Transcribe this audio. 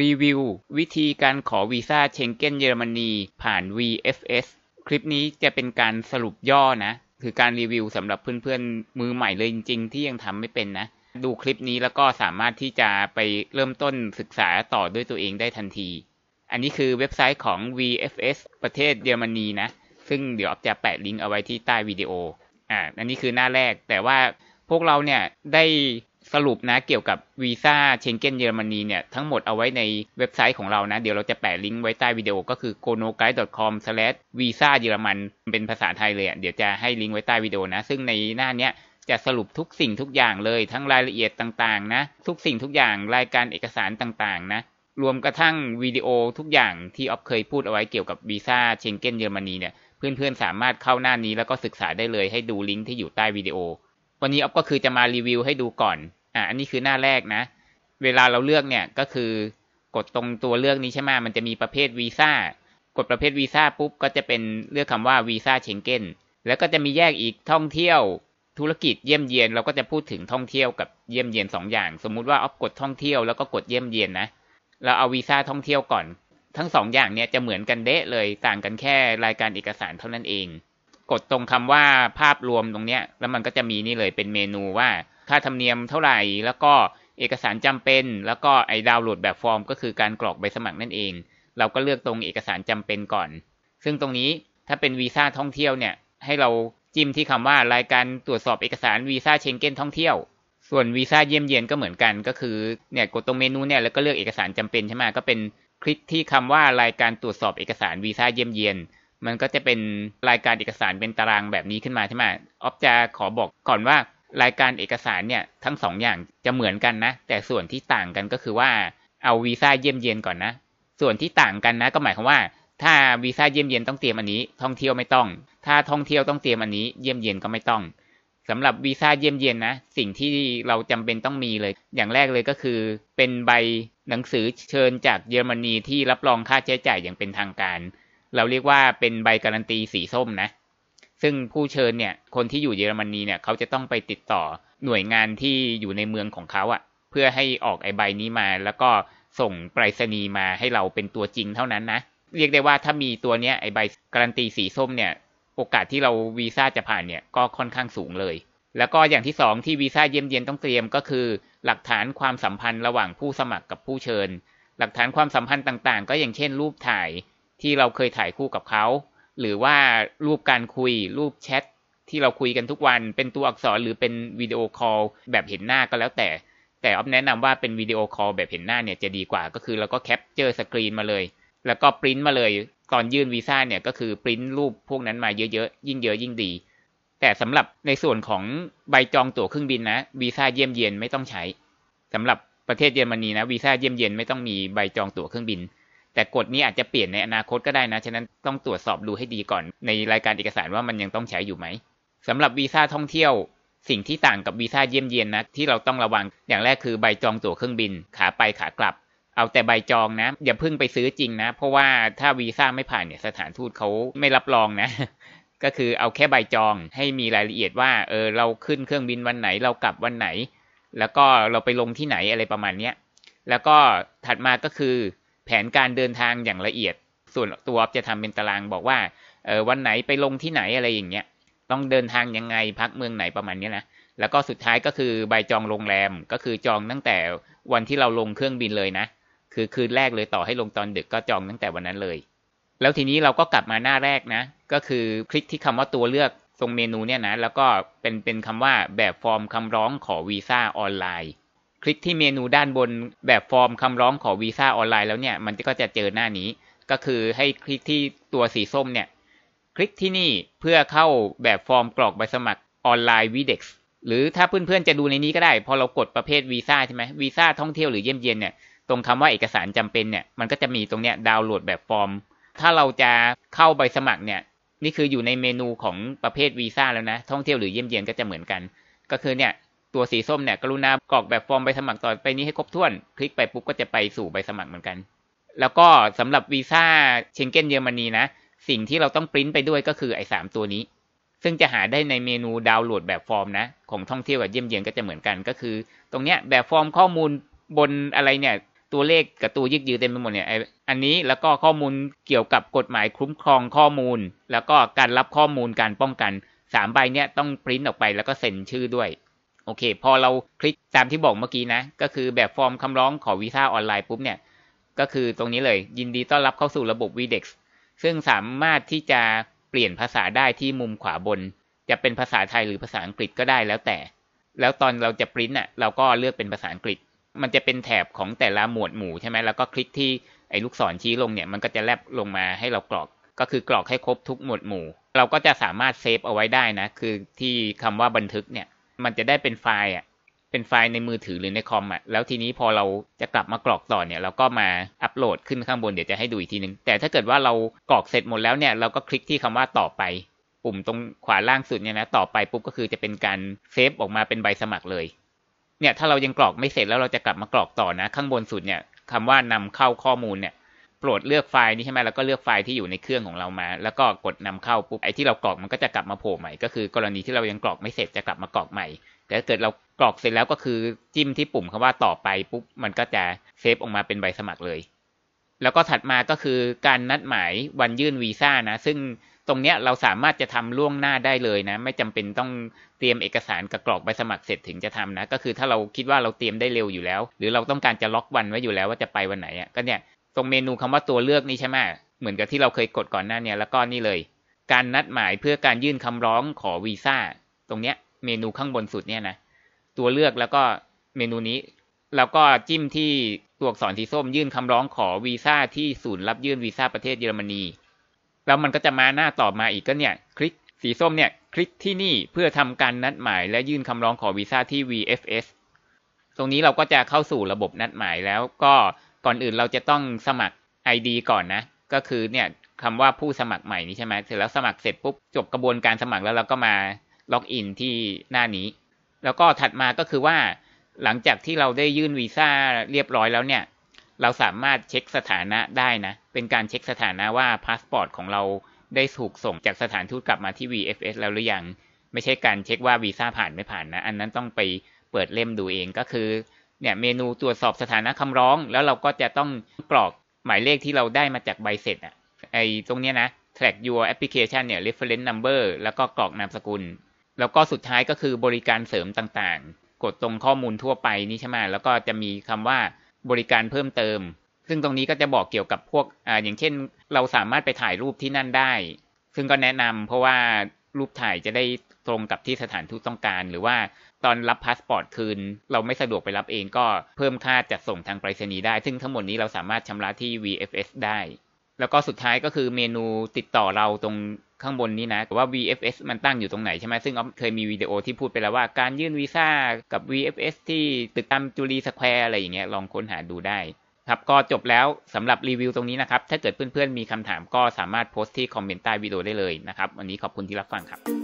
รีวิววิธีการขอวีซ่าเชงเก้นเยอรมนีผ่าน VFS คลิปนี้จะเป็นการสรุปย่อนะ คือการรีวิวสำหรับเพื่อนๆมือใหม่เลยจริงๆที่ยังทำไม่เป็นนะ ดูคลิปนี้แล้วก็สามารถที่จะไปเริ่มต้นศึกษาต่อด้วยตัวเองได้ทันที อันนี้คือเว็บไซต์ของ VFS ประเทศเยอรมนีนะ ซึ่งเดี๋ยวจะแปะลิงก์เอาไว้ที่ใต้วิดีโอ อ่าอันนี้คือหน้าแรก แต่ว่าพวกเราเนี่ยได้สรุปนะเกี่ยวกับวีซ่าเชงเก้นเยอรมนีเนี่ยทั้งหมดเอาไว้ในเว็บไซต์ของเรานะเดี๋ยวเราจะแปะลิงก์ไว้ใต้วิดีโอก็คือ g o n o g u i d e c o m v i s a เยอรมันเป็นภาษาไทยเลยเดี๋ยวจะให้ลิงก์ไว้ใต้วิดีโอนะซึ่งในหน้าเนี้ยจะสรุปทุกสิ่งทุกอย่างเลยทั้งรายละเอียดต่างๆ นะ ทุกสิ่งทุกอย่างรายการเอกสารต่างๆนะ รวมกระทั่งวิดีโอทุกอย่างที่ออฟเคยพูดเอาไว้เกี่ยวกับวีซ่าเชงเก้นเยอรมนีเนี่ยเพื่อนๆสามารถเข้าหน้านี้แล้วก็ศึกษาได้เลยให้ดูลิงก์ที่อยู่ใต้วิดีโอ วันนี้อ๊อฟก็คือจะมารีวิวให้ดูก่อนอันนี้คือหน้าแรกนะ เวลาเราเลือกเนี่ยก็คือกดตรงตัวเลือกนี้ใช่ไหมมันจะมีประเภทวีซ่า กดประเภทวีซ่าปุ๊บก็จะเป็นเลือกคำว่าวีซ่าเชงเก้น แล้วก็จะมีแยกอีกท่องเที่ยว ธุรกิจเยี่ยมเยียนเราก็จะพูดถึงท่องเที่ยวกับเยี่ยมเยียน2ออย่าง สมมุติว่าออฟกดท่องเที่ยวแล้วก็กดเยี่ยมเยียนนะ เราเอาวีซ่าท่องเที่ยวก่อน ทั้ง2ออย่างเนี่ยจะเหมือนกันเดะเลยต่างกันแค่รายการเอกสารเท่านั้นเอง กดตรงคำว่าภาพรวมตรงเนี้ย แล้วมันก็จะมีนี่เลยเป็นเมนูว่าค่าธรรมเนียมเท่าไหร่แล้วก็เอกสารจำเป็น แล้วก็ไอ้ดาวน์โหลดแบบฟอร์ม ก็คือการกรอกใบสมัครนั่นเอง เราก็เลือกตรงเอกสารจำเป็นก่อนซึ่งตรงนี้ถ้าเป็นวีซ่าท่องเที่ยวเนี่ยให้เราจิ้มที่คำว่ารายการตรวจสอบเอกสารวีซ่าเชงเก้นท่องเที่ยวส่วนวีซ่าเยี่ยมเยียนก็เหมือนกันก็คือเนี่ยกดตรงเมนูเนี่ยแล้วก็เลือกเอกสารจำเป็นใช่ไหมก็เป็นคลิกที่คำว่ารายการตรวจสอบเอกสารวีซ่าเยี่ยมเยียนมันก็จะเป็นรายการเอกสารเป็นตารางแบบนี้ขึ้นมาใช่ไหมออฟจะขอบอกก่อนว่ารายการเอกสารเนี่ยทั้งสองอย่างจะเหมือนกันนะ แต่ส่วนที่ต่างกันก็คือว่า เอาวีซ่าเยี่ยมเยียนก่อนนะ ส่วนที่ต่างกันนะ ก็หมายความว่า ถ้าวีซ่าเยี่ยมเยียนต้องเตรียมอันนี้ท่องเที่ยวไม่ต้อง ถ้าท่องเที่ยวต้องเตรียมอันนี้เยี่ยมเยียนก็ไม่ต้องสำหรับวีซ่าเยี่ยมเยียนนะสิ่งที่เราจำเป็นต้องมีเลยอย่างแรกเลยก็คือ เป็นใบหนังสือเชิญจากเยอรมนี ที่รับรองค่าใช้จ่ายอย่างเป็นทางการ เราเรียกว่าเป็นใบการันตีสีส้มนะซึ่งผู้เชิญเนี่ยคนที่อยู่เยอรมนีเนี่ยเขาจะต้องไปติดต่อหน่วยงานที่อยู่ในเมืองของเขาอะ่ะ เพื่อให้ออกไอใบนี้มาแล้วก็ส่งไปรษณีย์มาให้เราเป็นตัวจริงเท่านั้นนะเรียกได้ว่าถ้ามีตัวเนี้ยไอใบการันตีสีส้มเนี่ยโอกาสที่เราวีซ่าจะผ่านเนี่ยก็ค่อนข้างสูงเลย แล้วก็อย่างที่สองที่วีซ่าเยี่ยมเยียนต้องเตรียม ก็คือ หลักฐานความสัมพันธ์ระหว่างผู้สมัครกับผู้เชิญ หลักฐานความสัมพันธ์ต่างๆ ก็อย่างเช่น รูปถ่ายที่เราเคยถ่ายคู่กับเขาหรือว่ารูปการคุยรูปแชทที่เราคุยกันทุกวันเป็นตัวอักษรหรือเป็นวิดีโอคอลแบบเห็นหน้าก็แล้วแต่ แต่ออฟแนะนำว่าเป็นวิดีโอคอลแบบเห็นหน้าเนี่ยจะดีกว่าก็คือเราก็แคปเจอร์สกรีนมาเลยแล้วก็ปริ้นมาเลยตอนยื่นวีซ่าเนี่ยก็คือปริ้นรูปพวกนั้นมาเยอะๆยิ่งเยอะยิ่งดี แต่สำหรับในส่วนของใบจองตั๋วเครื่องบินนะวีซ่าเยี่ยมเยียนไม่ต้องใช้ สำหรับประเทศเยอรมนีนะวีซ่าเยี่ยมเยียนไม่ต้องมีใบจองตั๋วเครื่องบินแต่กฎนี้อาจจะเปลี่ยนในอนาคตก็ได้นะ ฉะนั้นต้องตรวจสอบดูให้ดีก่อนในรายการเอกสารว่ามันยังต้องใช้อยู่ไหมสำหรับวีซ่าท่องเที่ยวสิ่งที่ต่างกับวีซ่าเยี่ยมเยียนนะ ที่เราต้องระวังอย่างแรกคือใบจองตั๋วเครื่องบินขาไปขากลับ เอาแต่ใบจองนะ อย่าเพิ่งไปซื้อจริงนะ เพราะว่าถ้าวีซ่าไม่ผ่านเนี่ยสถานทูตเขาไม่รับรองนะ ก็คือเอาแค่ใบจองให้มีรายละเอียดว่าเออเราขึ้นเครื่องบินวันไหนเรากลับวันไหน แล้วก็เราไปลงที่ไหนอะไรประมาณเนี้ยแล้วก็ถัดมาก็คือแผนการเดินทางอย่างละเอียดส่วนตัวออฟจะทำเป็นตารางบอกว่าเออวันไหนไปลงที่ไหนอะไรอย่างเงี้ยต้องเดินทางยังไงพักเมืองไหนประมาณนี้นะแล้วก็สุดท้ายก็คือใบจองโรงแรม ก็คือจองตั้งแต่วันที่เราลงเครื่องบินเลยนะคือคืนแรกเลยต่อให้ลงตอนดึกก็จองตั้งแต่วันนั้นเลย แล้วทีนี้เราก็กลับมาหน้าแรกนะก็คือคลิกที่คำว่าตัวเลือกตรงเมนูเนี่ยนะแล้วก็เป็นเป็นคำว่าแบบฟอร์มคำร้องขอวีซ่าออนไลน์คลิกที่เมนูด้านบนแบบฟอร์มคำร้องขอวีซ่าออนไลน์แล้วเนี่ยมันก็จะเจอหน้านี้ ก็คือให้คลิกที่ตัวสีส้มเนี่ยคลิกที่นี่เพื่อเข้าแบบฟอร์มกรอกใบสมัครออนไลน์วีเด็กหรือถ้าเพื่อนๆจะดูในนี้ก็ได้ พอเรากดประเภทวีซ่าใช่ไหมวีซ่าท่องเที่ยวหรือเยี่ยมเยียนเนี่ยตรงคำว่าเอกสารจำเป็นเนี่ย มันก็จะมีตรงเนี้ยดาวน์โหลดแบบฟอร์ม ถ้าเราจะเข้าใบสมัครเนี่ย นี่คืออยู่ในเมนูของประเภทวีซ่าแล้วนะท่องเที่ยวหรือเยี่ยมเยียนก็จะเหมือนกัน ก็คือเนี่ยตัวสีส้มเนี่ยกรุณากรอกแบบฟอร์มใบสมัครต่อไปนี้ให้ครบถ้วน คลิกไปปุ๊บก็จะไปสู่ใบสมัครเหมือนกัน แล้วก็สำหรับวีซ่าเชงเก้นเยอรมนีนะสิ่งที่เราต้องปริ้นไปด้วยก็คือไอ้สามตัวนี้ ซึ่งจะหาได้ในเมนูดาวน์โหลดแบบฟอร์มนะของท่องเที่ยวกับเยี่ยมเยียนก็จะเหมือนกันก็คือ ตรงเนี้ยแบบฟอร์มข้อมูลบนอะไรเนี่ย ตัวเลขกับตัวยึกยือเต็มไปหมดเนี่ยอันนี้แล้วก็ข้อมูลเกี่ยวกับกฎหมายคุ้มครองข้อมูล แล้วก็การรับข้อมูลการป้องกันสามใบเนี่ยต้องปริ้นออกไปแล้วก็เซ็นชื่อด้วยโอเคพอเราคลิกตามที่บอกเมื่อกี้นะก็คือแบบฟอร์มคำร้องขอวีซ่าออนไลน์ปุ๊บเนี่ยก็คือตรงนี้เลย ยินดีต้อนรับเข้าสู่ระบบ VDEX ซึ่งสามารถที่จะเปลี่ยนภาษาได้ที่มุมขวาบน จะเป็นภาษาไทยหรือภาษาอังกฤษก็ได้แล้วแต่ แล้วตอนเราจะปริ้นอ่ะเราก็เลือกเป็นภาษาอังกฤษ มันจะเป็นแถบของแต่ละหมวดหมู่ใช่ไหมแล้วก็คลิกที่ไอ้ลูกศรชี้ลงเนี่ย มันก็จะแลบลงมาให้เรากรอก ก็คือกรอกให้ครบทุกหมวดหมู่ เราก็จะสามารถเซฟเอาไว้ได้นะคือที่คำว่าบันทึกเนี่ยมันจะได้เป็นไฟล์อ่ะ เป็นไฟล์ในมือถือหรือในคอมอ่ะ แล้วทีนี้พอเราจะกลับมากรอกต่อเนี่ยเราก็มาอัปโหลดขึ้นข้างบนเดี๋ยวจะให้ดูอีกทีนึงแต่ถ้าเกิดว่าเรากรอกเสร็จหมดแล้วเนี่ยเราก็คลิกที่คำว่าต่อไป ปุ่มตรงขวาล่างสุดเนี่ยนะต่อไปปุ๊บก็คือจะเป็นการเซฟออกมาเป็นใบสมัครเลย เนี่ยถ้าเรายังกรอกไม่เสร็จแล้วเราจะกลับมากรอกต่อนะ ข้างบนสุดเนี่ยคำว่านำเข้าข้อมูลเนี่ยโปรดเลือกไฟล์นี้ใช่ไหมแล้วก็เลือกไฟล์ที่อยู่ในเครื่องของเรามา แล้วก็กดนำเข้าปุ๊บไอ้ที่เรากรอกมันก็จะกลับมาโผล่ใหม่ก็คือ กรณีที่เรายังกรอกไม่เสร็จจะกลับมากรอกใหม่ แต่ถ้าเกิดเรากรอกเสร็จแล้วก็คือจิ้มที่ปุ่มคำว่าต่อไปปุ๊บมันก็จะเซฟออกมาเป็นใบสมัครเลยแล้วก็ถัดมาก็คือการนัดหมายวันยื่นวีซ่านะ ซึ่งตรงเนี้ยเราสามารถจะทำล่วงหน้าได้เลยนะ ไม่จำเป็นต้องเตรียมเอกสารกระกรอกใบสมัครเสร็จถึงจะทำนะ ก็คือถ้าเราคิดว่าเราเตรียมได้เร็วอยู่แล้ว หรือเราต้องการจะล็อกวันไว้อยู่แล้วว่าจะไปวันไหนอ่ะก็เนี่ยรงเมนูคำว่าตัวเลือกนี่ใช่ไหมเหมือนกับที่เราเคยกดก่อนหน้าเนี่ยแล้วก็นี่เลย การนัดหมายเพื่อการยื่นคำร้องขอวีซ่า ตรงเนี้ยเมนูข้างบนสุดเนี่ยนะ ตัวเลือกแล้วก็เมนูนี้แล้วก็จิ้มที่ตัวอักษรสีส้มยื่นคำร้องขอวีซ่าที่ศูนย์รับยื่นวีซ่าประเทศเยอรมนีแล้วมันก็จะมาหน้าต่อมาอีกก็เนี่ยคลิกสีส้มเนี่ยคลิกที่นี่เพื่อทำการนัดหมายและยื่นคำร้องขอวีซ่าที่ VFS ตรงนี้เราก็จะเข้าสู่ระบบนัดหมายแล้วก็ก่อนอื่นเราจะต้องสมัคร ID ก่อนนะ ก็คือเนี่ยคำว่าผู้สมัครใหม่นี้ใช่ไหมเสร็จแล้วสมัครเสร็จปุ๊บจบกระบวนการสมัครแล้วเราก็มาล็อกอินที่หน้านี้แล้วก็ถัดมาก็คือว่าหลังจากที่เราได้ยื่นวีซ่าเรียบร้อยแล้วเนี่ย เราสามารถเช็คสถานะได้นะ เป็นการเช็คสถานะว่าพาสปอร์ตของเราได้ถูกส่งจากสถานทูตกลับมาที่ VFS แล้วหรือยังไม่ใช่การเช็คว่าวีซ่าผ่านไม่ผ่านนะอันนั้นต้องไปเปิดเล่มดูเองก็คือเนี่ยเมนูตรวจสอบสถานะคำร้อง แล้วเราก็จะต้องกรอกหมายเลขที่เราได้มาจากใบเสร็จ อ่ะ ไอตรงเนี้ยนะ track your application เนี่ย reference number แล้วก็กรอกนามสกุล แล้วก็สุดท้ายก็คือบริการเสริมต่างๆ กดตรงข้อมูลทั่วไปนี่ใช่ไหมแล้วก็จะมีคำว่าบริการเพิ่มเติม ซึ่งตรงนี้ก็จะบอกเกี่ยวกับพวกอ่าอย่างเช่นเราสามารถไปถ่ายรูปที่นั่นได้ ซึ่งก็แนะนำเพราะว่ารูปถ่ายจะได้ตรงกับที่สถานทูตต้องการหรือว่าตอนรับพาสปอร์ตคืน เราไม่สะดวกไปรับเองก็เพิ่มค่าจัดส่งทางไปรษณีย์ได้ ซึ่งทั้งหมดนี้เราสามารถชำระที่ VFS ได้ แล้วก็สุดท้ายก็คือเมนูติดต่อเราตรงข้างบนนี้นะ ว่า VFS มันตั้งอยู่ตรงไหนใช่ไหมซึ่งเคยมีวิดีโอที่พูดไปแล้วว่าการยื่นวีซ่ากับ VFS ที่ตึกตามจุลีสแควร์อะไรอย่างเงี้ยลองค้นหาดูได้ครับก็จบแล้วสำหรับรีวิวตรงนี้นะครับถ้าเกิดเพื่อนๆมีคำถามก็สามารถโพสต์ที่คอมเมนต์ใต้วิดีโอได้เลยนะครับวันนี้ขอบคุณที่รับฟังครับ